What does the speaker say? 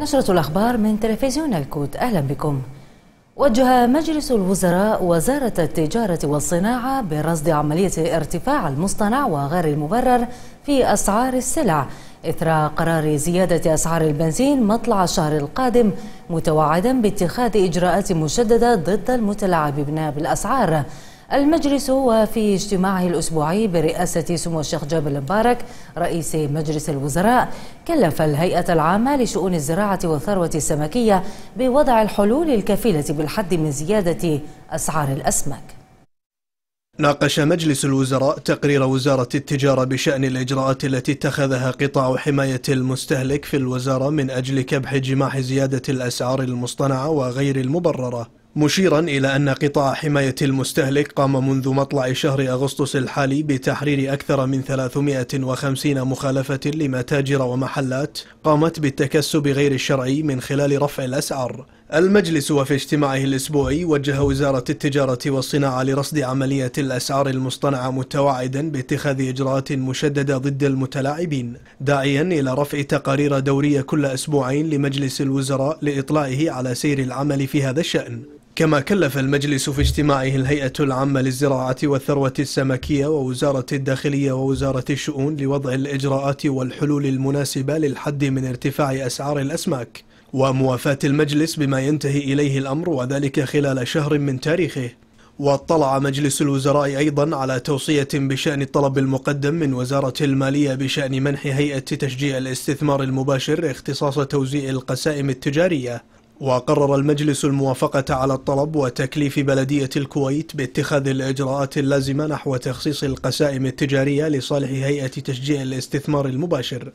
نشرة الأخبار من تلفزيون الكوت أهلا بكم وجه مجلس الوزراء وزارة التجارة والصناعة برصد عملية ارتفاع المصطنع وغير المبرر في أسعار السلع إثر قرار زيادة أسعار البنزين مطلع الشهر القادم متوعدا باتخاذ إجراءات مشددة ضد المتلاعبين بالأسعار المجلس وفي اجتماعه الأسبوعي برئاسة سمو الشيخ جابر المبارك رئيس مجلس الوزراء كلف الهيئة العامة لشؤون الزراعة والثروة السمكية بوضع الحلول الكفيلة بالحد من زيادة أسعار الأسماك ناقش مجلس الوزراء تقرير وزارة التجارة بشأن الإجراءات التي اتخذها قطاع حماية المستهلك في الوزارة من أجل كبح جماح زيادة الأسعار المصطنعة وغير المبررة مشيرا إلى أن قطاع حماية المستهلك قام منذ مطلع شهر أغسطس الحالي بتحرير أكثر من 350 مخالفة لمتاجر ومحلات قامت بالتكسب غير الشرعي من خلال رفع الأسعار المجلس وفي اجتماعه الأسبوعي وجه وزارة التجارة والصناعة لرصد عملية الأسعار المصطنعة متوعدا باتخاذ إجراءات مشددة ضد المتلاعبين داعيا إلى رفع تقارير دورية كل أسبوعين لمجلس الوزراء لإطلاعه على سير العمل في هذا الشأن كما كلف المجلس في اجتماعه الهيئة العامة للزراعة والثروة السمكية ووزارة الداخلية ووزارة الشؤون لوضع الإجراءات والحلول المناسبة للحد من ارتفاع أسعار الأسماك وموافاة المجلس بما ينتهي إليه الأمر وذلك خلال شهر من تاريخه واطلع مجلس الوزراء أيضا على توصية بشأن الطلب المقدم من وزارة المالية بشأن منح هيئة تشجيع الاستثمار المباشر اختصاص توزيع القسائم التجارية وقرر المجلس الموافقة على الطلب وتكليف بلدية الكويت باتخاذ الإجراءات اللازمة نحو تخصيص القسائم التجارية لصالح هيئة تشجيع الاستثمار المباشر